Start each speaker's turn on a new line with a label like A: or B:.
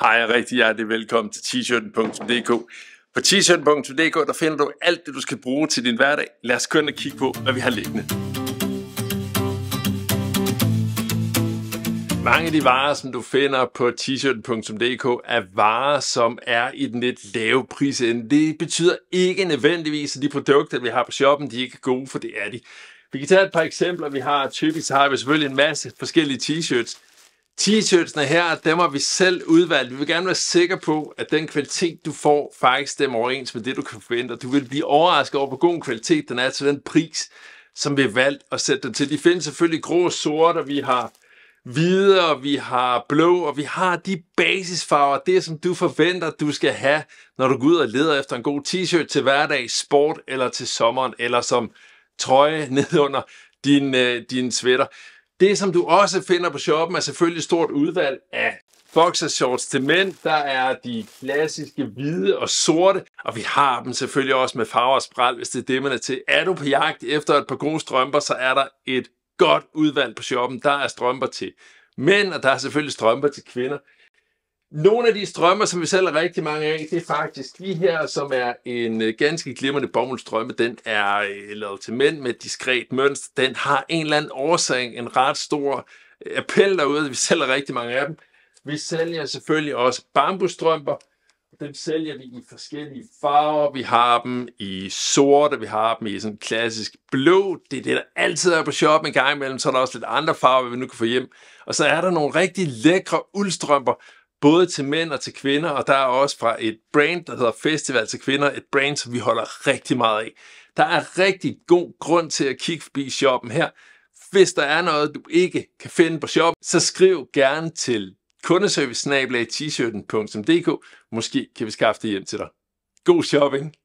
A: Hej og rigtig hjertelig velkommen til t-shirten.dk. På t-shirten.dk der finder du alt det, du skal bruge til din hverdag. Lad os gå kigge på, hvad vi har liggende. Mange af de varer, som du finder på t-shirten.dk, er varer, som er i den lidt lave prisende. Det betyder ikke nødvendigvis, at de produkter, vi har på shoppen, de er ikke er gode, for det er de. Vi kan tage et par eksempler. Vi har typisk har vi selvfølgelig en masse forskellige t-shirts, T-shirtsene her, dem har vi selv udvalgt. Vi vil gerne være sikre på, at den kvalitet, du får, faktisk stemmer overens med det, du kan forvente. Du vil blive overrasket over, hvor god kvalitet den er til den pris, som vi har valgt at sætte den til. De findes selvfølgelig grå og sorte, og vi har hvide, og vi har blå, og vi har de basisfarver, det som du forventer, du skal have, når du går ud og leder efter en god t-shirt til hverdag, sport eller til sommeren, eller som trøje ned under din, øh, din sweater. Det, som du også finder på shoppen, er selvfølgelig et stort udvalg af boxershorts til mænd. Der er de klassiske hvide og sorte, og vi har dem selvfølgelig også med farver og spræl, hvis det er det, man er til. Er du på jagt efter et par gode strømper, så er der et godt udvalg på shoppen. Der er strømper til mænd, og der er selvfølgelig strømper til kvinder. Nogle af de strømmer, som vi sælger rigtig mange af, det er faktisk de her, som er en øh, ganske glimrende bomuldstrømme. Den er øh, lavet til mænd med et diskret mønster. Den har en eller anden årsag, en ret stor øh, appel derude. Vi sælger rigtig mange af dem. Vi sælger selvfølgelig også bambusstrømper. Dem sælger vi i forskellige farver. Vi har dem i sort, og vi har dem i sådan klassisk blå. Det er det, der altid er på shoppen en gang imellem. Så er der også lidt andre farver, vi nu kan få hjem. Og så er der nogle rigtig lækre uldstrømper, både til mænd og til kvinder, og der er også fra et brand, der hedder Festival til Kvinder, et brand, som vi holder rigtig meget af. Der er rigtig god grund til at kigge forbi shoppen her. Hvis der er noget, du ikke kan finde på shoppen, så skriv gerne til kundeservice t-shirten.dk. Måske kan vi skaffe det hjem til dig. God shopping!